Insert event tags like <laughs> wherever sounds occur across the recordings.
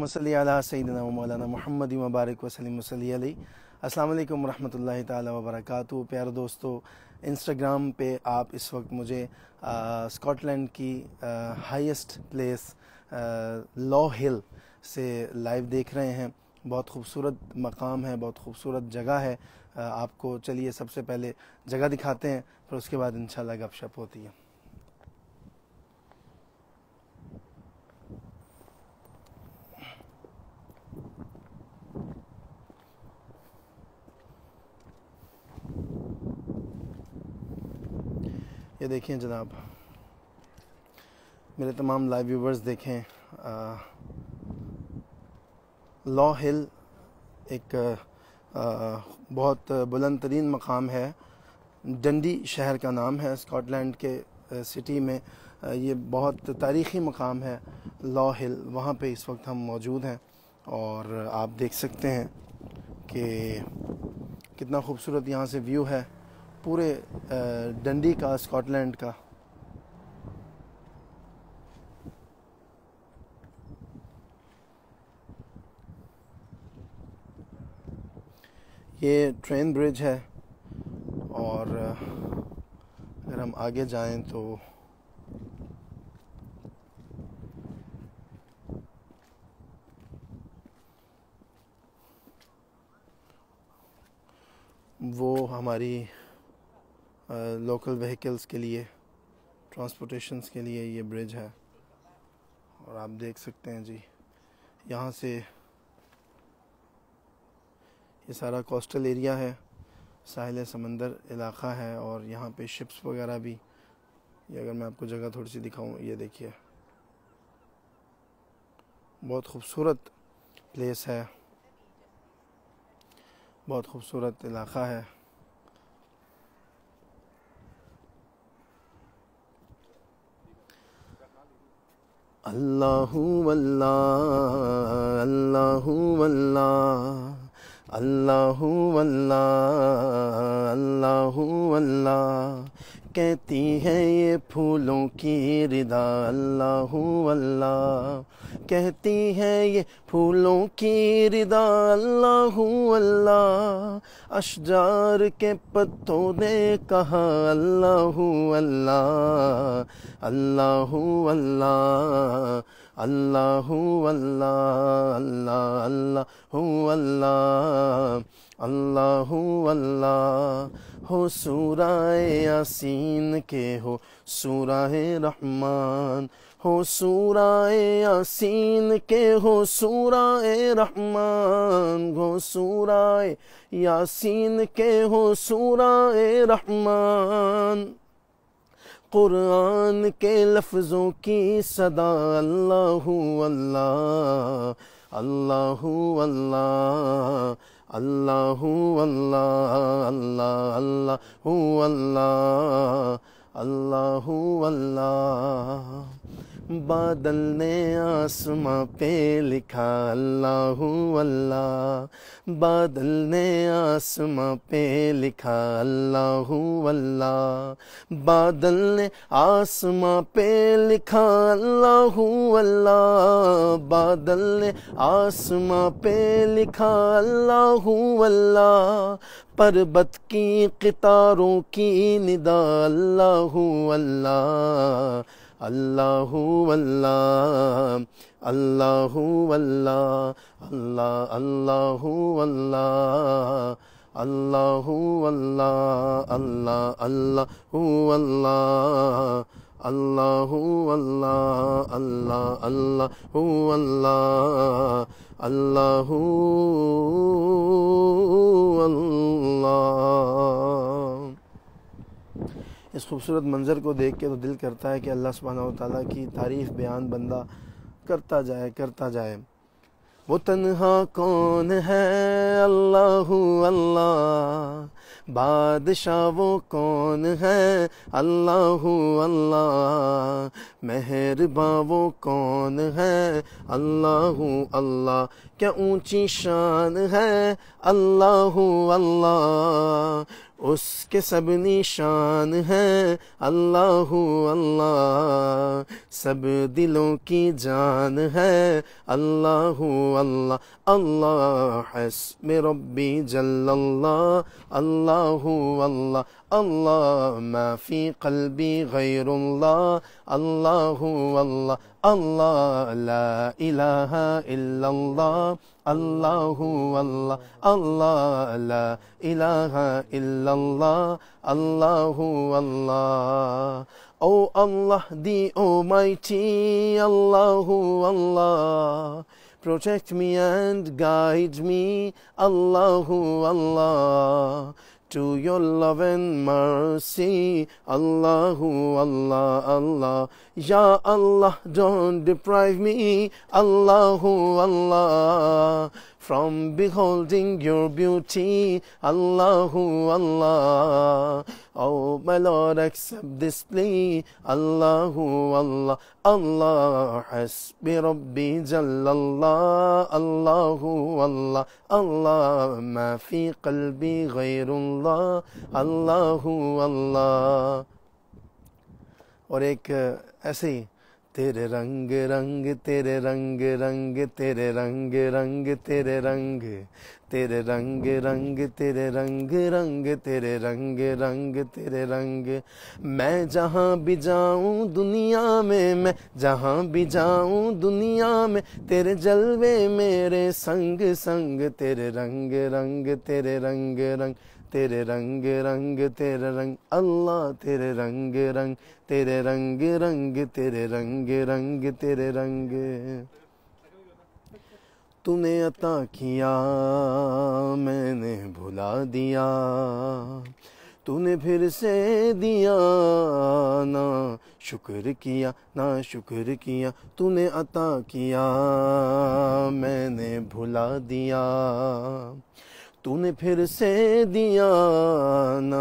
मसली सैदना मौलाना मोहम्मद मुबारक वसलम मसली अल्लाम वरहमल वबरक प्यारे दोस्तों इंस्टाग्राम पे आप इस वक्त मुझे स्कॉटलैंड की हाईएस्ट प्लेस लॉ हिल से लाइव देख रहे हैं बहुत खूबसूरत मकाम है बहुत खूबसूरत जगह है आ, आपको चलिए सबसे पहले जगह दिखाते हैं फिर उसके बाद इन गपशप होती है ये देखिए जनाब मेरे तमाम लाइव व्यूवर्स देखें लॉ हिल एक आ, बहुत बुलंद तरीन मकाम है डंडी शहर का नाम है स्कॉटलैंड के सिटी में ये बहुत तारीख़ी मकाम है लॉ हिल वहाँ पे इस वक्त हम मौजूद हैं और आप देख सकते हैं कि कितना खूबसूरत यहाँ से व्यू है पूरे डंडी का स्कॉटलैंड का ये ट्रेन ब्रिज है और अगर हम आगे जाएं तो वो हमारी लोकल व्हीकल्स के लिए ट्रांसपोर्टेशंस के लिए ये ब्रिज है और आप देख सकते हैं जी यहाँ से ये सारा कोस्टल एरिया है साहिल समंदर इलाका है और यहाँ पे शिप्स वगैरह भी ये अगर मैं आपको जगह थोड़ी सी दिखाऊँ ये देखिए बहुत खूबसूरत प्लेस है बहुत खूबसूरत इलाका है अल्लाह अल्लाह अल्लाह अल्लाह अल्लाह कहती है ये फूलों की रिदा अल्लाह अल्लाह कहती है ये फूलों की रिदा अल्लाह अल्लाह अशजार के पत्तों ने कहा अल्लाह अल्लाह अल्लाह अल्लाह अल्लाह अल्लाह अल्लाह अल्लाह अल्लाह अल्लाह अल्लाह हो सूराए यासीन के हो सूराए रहमान हो सूराए यासीन के हो सूराए रहमान हो सूराए यासीन के हो सूराए रहमान कुरान के लफ्ज़ों की सदा अल्लाह अल्लाह अल्लाह अल्लाह अल्लाह अल्लाह अल्लाह अल्लाह अल्लाह अल्लाह अल्लाह बादल ने आसमां पे लिखा अल्लाह अल्लाह बादल ने आसमां पे लिखा अल्लाह अल्लाह बादल ने आसमां पे लिखा अल्लाह अल्लाह बादल ने आसमां पे लिखा अल्लाह अल्लाह पर्वत की कितारों की निदा अल्लाह अल्लाह अल्लाहू अल्लाह अल्लाह अल्लाह अल्लाह अल्लाह अल्लाह अल्लाह अल्लाह अल्लाह अल्लाह अल्लाह अल्लाह अल्लाह इस खूबसूरत मंज़र को देख के तो दिल करता है कि अल्लाह सुबहाना ताली की तारीफ़ बयान बंदा करता जाए करता जाए वो तन्हा कौन है अल्लाह अल्लाह बादशाह वो कौन है अल्लाह अल्लाह मेहरबा वो कौन है अल्लाह अल्लाह क्या ऊंची शान है अल्लाह अल्लाह उसके सब निशान है अल्लाह अल्लाह सब दिलों की जान है अल्लाह अल्लाह अल्लाह रबी जल्लाह अल्लाह अल्लाह अल्लाह माफ़ी कलबी गैर अल्लाह अल्लाह अल्लाह ला इलाहा इल्लल्लाह আল্লাহু আল্লাহ আল্লাহ ইলাহা ইল্লাল্লাহ আল্লাহু আল্লাহ ও আল্লাহ দি ও মাইটি আল্লাহু আল্লাহ Protect me and guide me, Allahu Allah to your love and mercy. Allahu Allah Allah Ya Allah don't deprive me Allahu Allah from beholding your beauty Allahu Allah Oh, my Lord, accept this plea. Allahu Allah, Allah, Hasbi Rabbi Jallallah, Allahu Allah, Allah, ma fi qalbi غير الله, Allahu Allah. और एक ऐसे ही तेरे रंग रंग तेरे रंग रंग तेरे रंग रंग तेरे रंग तेरे रंग रंग तेरे रंग रंग तेरे रंग रंग तेरे रंग मैं जहाँ भी जाऊँ दुनिया में मैं जहाँ भी जाऊँ दुनिया में तेरे जलवे मेरे संग संग तेरे रंग रंग तेरे रंग रंग तेरे रंग रंग तेरे रंग अल्लाह तेरे रंग रंग तेरे रंग रंग तेरे रंग रंग तेरे रंग तूने अता किया मैंने भुला दिया तूने फिर से दिया ना शुक्र किया ना शुक्र किया तूने अता किया मैंने भुला दिया तूने फिर से दिया ना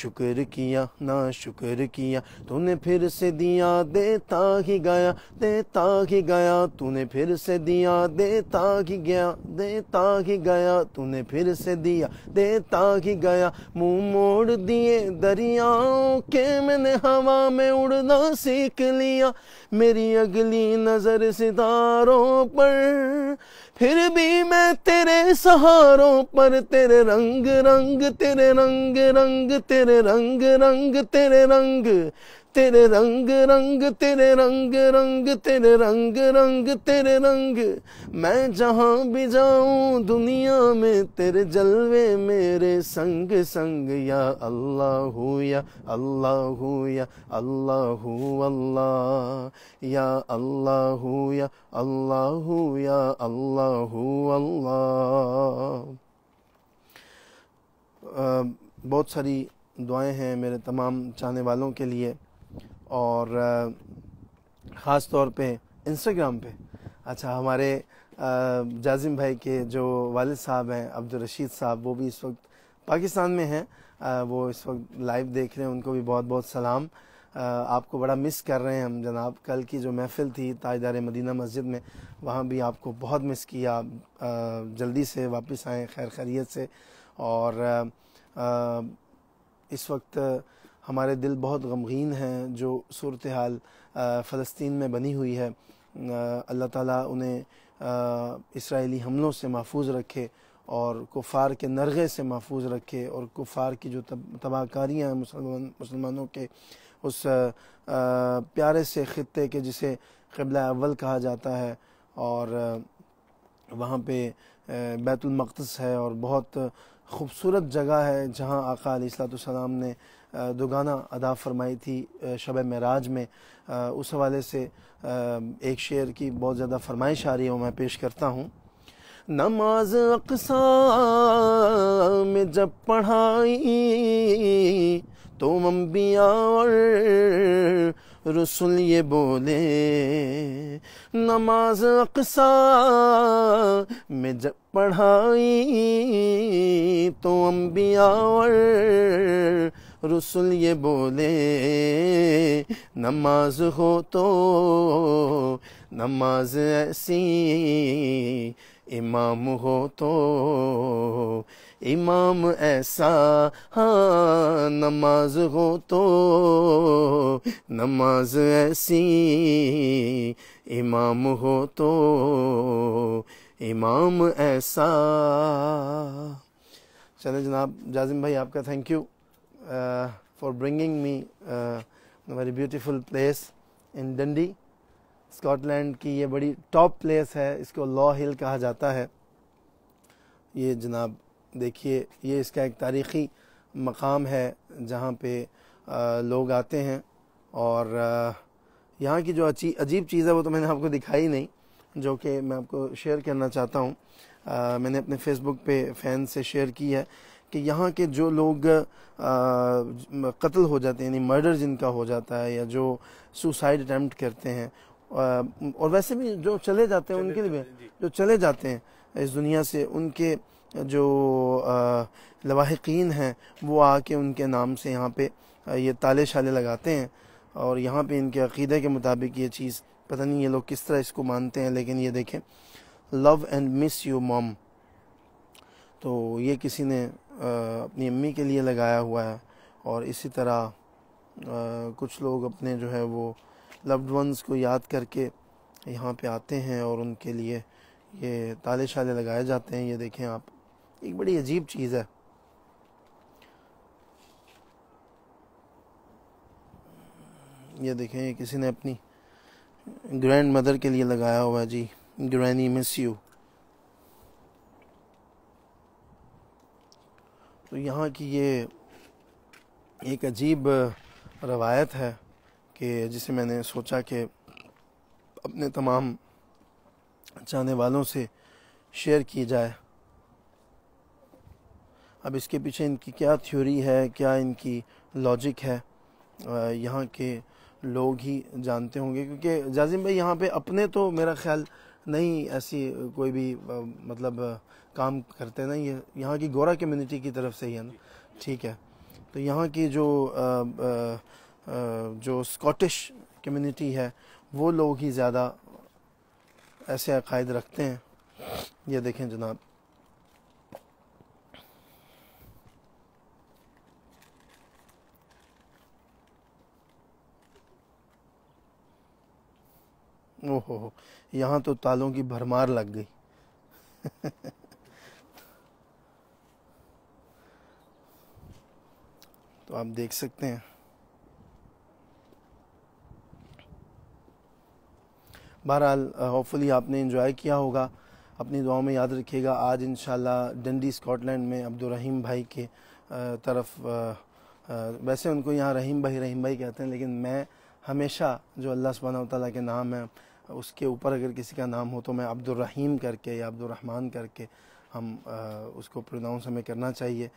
शुक्र किया ना शुक्र किया तूने फिर से दिया देता ही गया देता ही गया तूने फिर से दिया देता ही गया देता ही गया तूने फिर से दिया देता ही गया मुंह मोड़ दिए दरियाओं के मैंने हवा में उड़ना सीख लिया मेरी अगली नजर सितारों पर फिर भी मैं तेरे सहारों पर तेरे रंग रंग तेरे रंग रंग तेरे रंग रंग तेरे रंग तेरे रंग रंग तेरे रंग रंग तेरे रंग रंग तेरे रंग मैं जहाँ भी जाऊँ दुनिया में तेरे जलवे मेरे संग संग या अल्लाह या अल्लाह या अल्लाह अल्लाह या अल्लाह या अल्लाह या अल्लाह अल्लाह बहुत सारी दुआएं हैं मेरे तमाम चाहने वालों के लिए और ख़ास तौर पे इंस्टाग्राम पे अच्छा हमारे जाजिम भाई के जो वालिद साहब हैं अब्दुल रशीद साहब वो भी इस वक्त पाकिस्तान में हैं वो इस वक्त लाइव देख रहे हैं उनको भी बहुत बहुत सलाम आपको बड़ा मिस कर रहे हैं हम जनाब कल की जो महफिल थी ताजदार मदीना मस्जिद में वहाँ भी आपको बहुत मिस किया जल्दी से वापस आएँ खैर खैरियत से और इस वक्त हमारे दिल बहुत गमगीन हैं जो सूरत हाल फ़लस्तीन में बनी हुई है अल्लाह ताला उन्हें इसराइली हमलों से महफूज रखे और कुफार के नरगे से महफूज रखे और कुफार की जो तबाहकारियाँ हैं मुसलमान मुसलमानों के उस प्यारे से ख़त्े के जिसे कबला अव्वल कहा जाता है और वहाँ पे बैतुलमक़दस है और बहुत ख़ूबसूरत जगह है जहाँ आका सलाम ने दुगाना अदा फरमाई थी शब मराज में उस हवाले से एक शेर की बहुत ज़्यादा फरमाइश आ रही है वो मैं पेश करता हूँ नमाज अकसा में जब पढ़ाई तो अम्बिया और रसुल ये बोले नमाज अकसा में जब पढ़ाई तो अम्बिया और रसुल ये बोले नमाज हो तो नमाज ऐसी इमाम हो तो इमाम ऐसा हाँ नमाज हो तो नमाज ऐसी इमाम हो तो इमाम ऐसा चले जनाब जाजिम भाई आपका thank you uh, for bringing me uh, very beautiful place in Dundee Scotland की ये बड़ी टॉप प्लेस है इसको लॉ हिल कहा जाता है ये जनाब देखिए ये इसका एक तारीख़ी मकाम है जहाँ पे आ, लोग आते हैं और यहाँ की जो अच्छी अजीब चीज़ है वो तो मैंने आपको दिखाई नहीं जो कि मैं आपको शेयर करना चाहता हूँ मैंने अपने फेसबुक पे फैन से शेयर की है कि यहाँ के जो लोग कत्ल हो जाते हैं यानी मर्डर जिनका हो जाता है या जो सुसाइड अटैम्प्ट करते हैं और वैसे भी जो चले जाते हैं उनके लिए जो चले जाते हैं इस दुनिया से उनके जो लवाहकिन हैं वो आके उनके नाम से यहाँ पे ये ताले शाले लगाते हैं और यहाँ पे इनके अकीदे के मुताबिक ये चीज़ पता नहीं ये लोग किस तरह इसको मानते हैं लेकिन ये देखें love and miss you mom तो ये किसी ने अपनी अम्मी के लिए लगाया हुआ है और इसी तरह कुछ लोग अपने जो है वो लव्ड वंस को याद करके यहाँ पे आते हैं और उनके लिए ये ताले शाले लगाए जाते हैं ये देखें आप एक बड़ी अजीब चीज़ है ये देखें ये किसी ने अपनी ग्रैंड मदर के लिए लगाया हुआ है जी ग्रैनी मिस यू तो यहाँ की ये एक अजीब रवायत है कि जिसे मैंने सोचा कि अपने तमाम चाहने वालों से शेयर की जाए अब इसके पीछे इनकी क्या थ्योरी है क्या इनकी लॉजिक है यहाँ के लोग ही जानते होंगे क्योंकि जाजिम भाई यहाँ पे अपने तो मेरा ख्याल नहीं ऐसी कोई भी मतलब काम करते हैं ना ये यहाँ की गोरा कम्युनिटी की तरफ से ही है ना ठीक है तो यहाँ की जो आ, आ, जो स्कॉटिश कम्युनिटी है वो लोग ही ज़्यादा ऐसे अकायद रखते हैं ये देखें जनाब ओहो यहाँ तो तालों की भरमार लग गई <laughs> तो आप देख सकते हैं बहरहाल होपफुली uh, आपने इन्जॉय किया होगा अपनी दुआओं में याद रखिएगा आज इन डंडी स्कॉटलैंड में रहीम भाई के uh, तरफ uh, वैसे उनको यहाँ रहीम भाई रहीम भाई कहते हैं लेकिन मैं हमेशा जो अल्लाह सुबहाना ताली के नाम है उसके ऊपर अगर किसी का नाम हो तो मैं रहीम करके या रहमान करके हम आ, उसको प्रोनाउंस हमें करना चाहिए आ,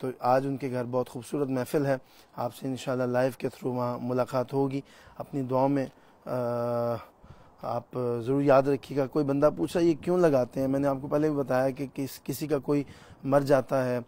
तो आज उनके घर बहुत खूबसूरत महफिल है आपसे इन लाइव के थ्रू वहाँ मुलाकात होगी अपनी दुआ में आ, आप ज़रूर याद रखिएगा कोई बंदा पूछा ये क्यों लगाते हैं मैंने आपको पहले भी बताया कि किस किसी का कोई मर जाता है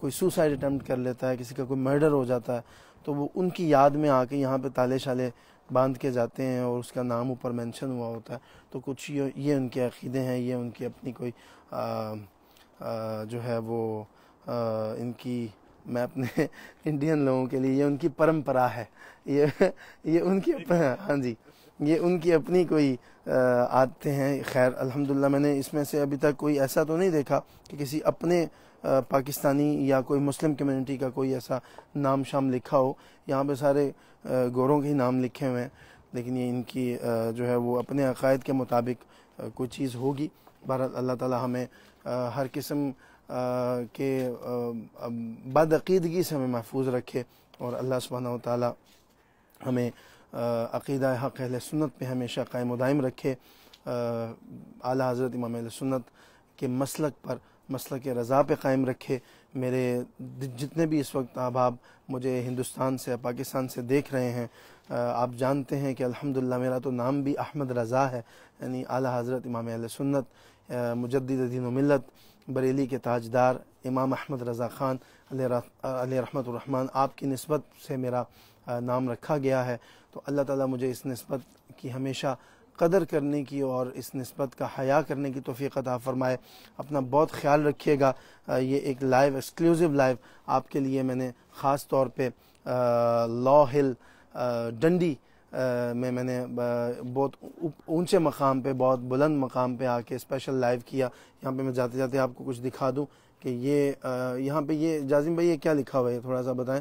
कोई सुसाइड अटैम्प्ट कर लेता है किसी का कोई मर्डर हो जाता है तो वो उनकी याद में आके यहाँ पे ताले शाले बांध के जाते हैं और उसका नाम ऊपर मेंशन हुआ होता है तो कुछ ये ये उनके अकीदे हैं ये उनकी अपनी कोई आ, आ, जो है वो आ, इनकी मैं अपने <laughs> इंडियन लोगों के लिए ये उनकी परंपरा है ये ये उनकी हाँ जी ये उनकी अपनी कोई आदतें हैं खैर अल्हम्दुलिल्लाह मैंने इसमें से अभी तक कोई ऐसा तो नहीं देखा कि किसी अपने पाकिस्तानी या कोई मुस्लिम कम्युनिटी का कोई ऐसा नाम शाम लिखा हो यहाँ पे सारे गोरों के ही नाम लिखे हुए हैं लेकिन ये इनकी जो है वो अपने अकायद के मुताबिक कोई चीज़ होगी भारत अल्लाह ताला हमें हर किस्म के बदअीदगी से हमें महफूज रखे और अल्लाह सुबहाना ताली हमें अकीदा हक़ अहल सुन्नत पे हमेशा कायम उदायम रखे आला हज़रत इमाम सुन्नत के मसलक पर मसल के रज़ा पर कायम रखे मेरे जितने भी इस वक्त अहबाब मुझे हिंदुस्तान से पाकिस्तान से देख रहे हैं आप जानते हैं कि अल्हम्दुलिल्लाह मेरा तो नाम भी अहमद रज़ा है यानी आला हज़रत इमाम सुन्नत मुजद्द मिलत बरेली के ताजदार इमाम अहमद रज़ा ख़ान रहमान आपकी नस्बत से मेरा नाम रखा गया है तो अल्लाह ताला मुझे इस नस्बत की हमेशा कदर करने की और इस नस्बत का हया करने की तोफ़ी अता फ़रमाए अपना बहुत ख्याल रखिएगा ये एक लाइव एक्सक्लूसिव लाइव आपके लिए मैंने ख़ास तौर पर लॉ हिल डंडी में मैंने बहुत ऊंचे मकाम पे बहुत बुलंद मकाम पे आके स्पेशल लाइव किया यहाँ पे मैं जाते जाते आपको कुछ दिखा दूँ कि ये यहाँ पे ये जाजिम भाई ये क्या लिखा हुआ है थोड़ा सा बताएं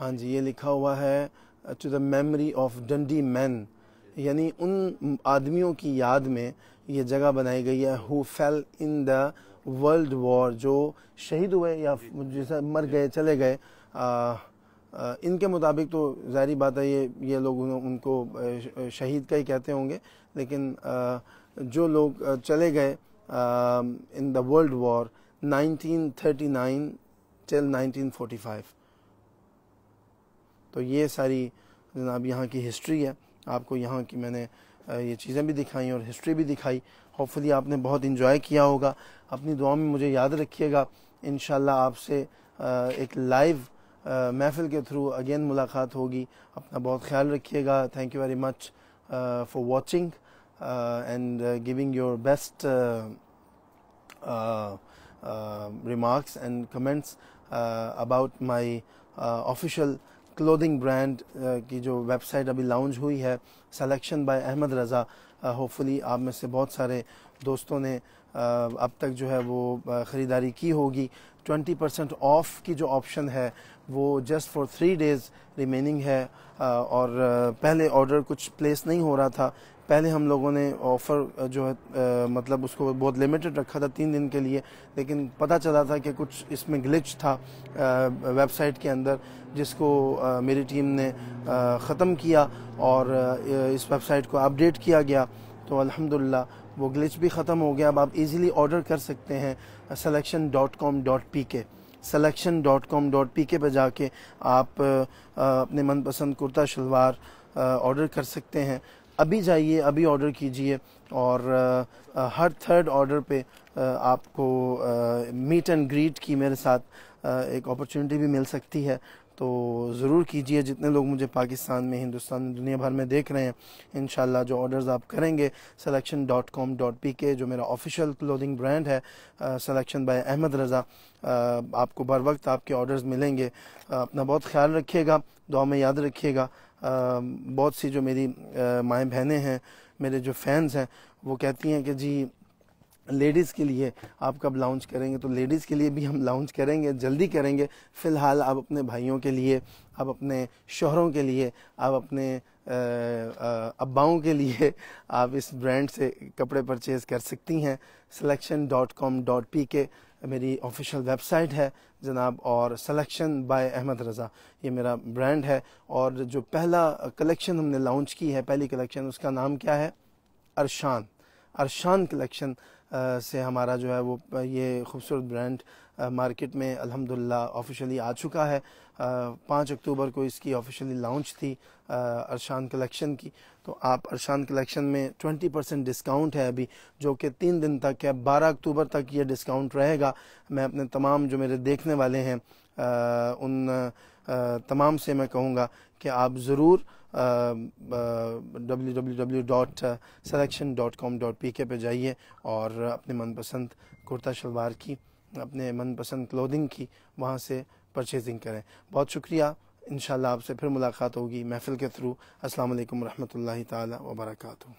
हाँ जी ये लिखा हुआ है to the memory of Dundee man यानी उन आदमियों की याद में ये जगह बनाई गई है who fell in the world war जो शहीद हुए या जैसे मर गए चले गए आ, uh, आ, uh, इनके मुताबिक तो जारी बात है ये ये लोग उन, उनको uh, शहीद का ही कहते होंगे लेकिन आ, जो लोग चले गए in the world war 1939 till 1945 तो ये सारी जनाब यहाँ की हिस्ट्री है आपको यहाँ की मैंने ये चीज़ें भी दिखाई और हिस्ट्री भी दिखाई होपफुली आपने बहुत इन्जॉय किया होगा अपनी दुआ में मुझे याद रखिएगा इन आपसे एक लाइव महफिल के थ्रू अगेन मुलाकात होगी अपना बहुत ख्याल रखिएगा thank you very much for watching and giving your best remarks and comments about my official clothing brand uh, की जो वेबसाइट अभी लॉन्च हुई है selection by Ahmed Raza hopefully आप में से बहुत सारे दोस्तों ने uh, अब तक जो है वो uh, ख़रीदारी की होगी 20 परसेंट ऑफ की जो ऑप्शन है वो just for three days remaining है और पहले ऑर्डर कुछ प्लेस नहीं हो रहा था पहले हम लोगों ने ऑफ़र जो है आ, मतलब उसको बहुत लिमिटेड रखा था तीन दिन के लिए लेकिन पता चला था कि कुछ इसमें ग्लिच था वेबसाइट के अंदर जिसको आ, मेरी टीम ने ख़त्म किया और इस वेबसाइट को अपडेट किया गया तो अल्हम्दुलिल्लाह वो ग्लिच भी ख़त्म हो गया अब आप इजीली ऑर्डर कर सकते हैं selection dot com dot P K selection dot com dot P K पर जाके आप आ, अपने मनपसंद कुर्ता शलवार ऑर्डर कर सकते हैं अभी जाइए अभी ऑर्डर कीजिए और आ, हर थर्ड ऑर्डर पे आ, आपको मीट एंड ग्रीट की मेरे साथ आ, एक अपॉर्चुनिटी भी मिल सकती है तो ज़रूर कीजिए जितने लोग मुझे पाकिस्तान में हिंदुस्तान में दुनिया भर में देख रहे हैं इन जो ऑर्डर्स आप करेंगे selection dot com dot P K जो मेरा ऑफिशियल क्लोदिंग ब्रांड है सलेक्शन बाय अहमद रज़ा आपको बर वक्त आपके ऑर्डर्स मिलेंगे अपना बहुत ख्याल रखिएगा दुआ में याद रखिएगा बहुत सी जो मेरी माएँ बहनें हैं मेरे जो फैंस हैं वो कहती हैं कि जी लेडीज़ के लिए आप कब लॉन्च करेंगे तो लेडीज़ के लिए भी हम लॉन्च करेंगे जल्दी करेंगे फ़िलहाल आप अपने भाइयों के लिए आप अपने शोहरों के लिए आप अपने अब्बाओं के लिए आप इस ब्रांड से कपड़े परचेज़ कर सकती हैं selection dot com dot P K मेरी ऑफिशियल वेबसाइट है जनाब और सलेक्शन बाय अहमद रज़ा ये मेरा ब्रांड है और जो पहला कलेक्शन हमने लॉन्च की है पहली कलेक्शन उसका नाम क्या है अरशान अरशान कलेक्शन से हमारा जो है वो ये खूबसूरत ब्रांड मार्केट में अल्हम्दुलिल्लाह ऑफिशियली आ चुका है पाँच अक्टूबर को इसकी ऑफिशियली लॉन्च थी अरशान कलेक्शन की तो आप अरशान कलेक्शन में 20 परसेंट डिस्काउंट है अभी जो कि तीन दिन तक या 12 अक्टूबर तक ये डिस्काउंट रहेगा मैं अपने तमाम जो मेरे देखने वाले हैं उन तमाम से मैं कहूँगा कि आप ज़रूर W W W dot selection dot com dot P K पर जाइए और अपने मनपसंद कुर्ता शलवार की अपने मनपसंद क्लोदिंग की वहाँ से परचेजिंग करें बहुत शुक्रिया इन आपसे फिर मुलाकात होगी महफिल के थ्रू असल वरहमल ला वबरकू